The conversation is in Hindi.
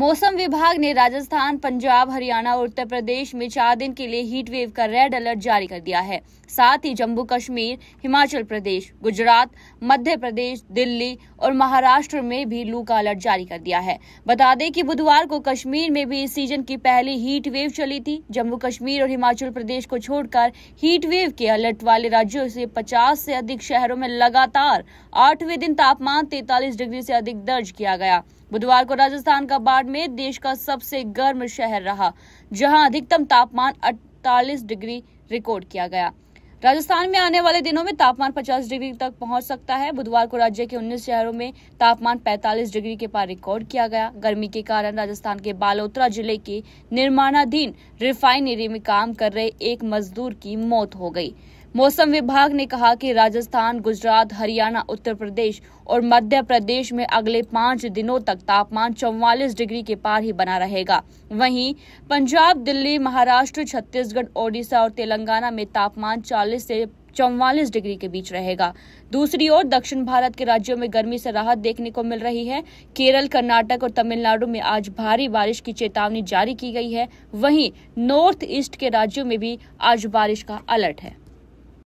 मौसम विभाग ने राजस्थान पंजाब हरियाणा और उत्तर प्रदेश में चार दिन के लिए हीट वेव का रेड अलर्ट जारी कर दिया है साथ ही जम्मू कश्मीर हिमाचल प्रदेश गुजरात मध्य प्रदेश दिल्ली और महाराष्ट्र में भी लू का अलर्ट जारी कर दिया है बता दें कि बुधवार को कश्मीर में भी इस सीजन की पहली हीट वेव चली थी जम्मू कश्मीर और हिमाचल प्रदेश को छोड़कर हीट वेव के अलर्ट वाले राज्यों से पचास से अधिक शहरों में लगातार आठवें दिन तापमान तैतालीस डिग्री से अधिक दर्ज किया गया बुधवार को राजस्थान का बाढ़ रिकॉर्ड में देश का सबसे गर्म शहर रहा जहां अधिकतम तापमान 48 डिग्री रिकॉर्ड किया गया राजस्थान में आने वाले दिनों में तापमान 50 डिग्री तक पहुंच सकता है बुधवार को राज्य के 19 शहरों में तापमान 45 डिग्री के पार रिकॉर्ड किया गया गर्मी के कारण राजस्थान के बालोतरा जिले के निर्माणाधीन रिफाइनरी में काम कर रहे एक मजदूर की मौत हो गई मौसम विभाग ने कहा कि राजस्थान गुजरात हरियाणा उत्तर प्रदेश और मध्य प्रदेश में अगले पाँच दिनों तक तापमान चौवालीस डिग्री के पार ही बना रहेगा वहीं पंजाब दिल्ली महाराष्ट्र छत्तीसगढ़ ओडिशा और तेलंगाना में तापमान चालीस से चौवालीस डिग्री के बीच रहेगा दूसरी ओर दक्षिण भारत के राज्यों में गर्मी से राहत देखने को मिल रही है केरल कर्नाटक और तमिलनाडु में आज भारी बारिश की चेतावनी जारी की गई है वहीं नॉर्थ ईस्ट के राज्यों में भी आज बारिश का अलर्ट है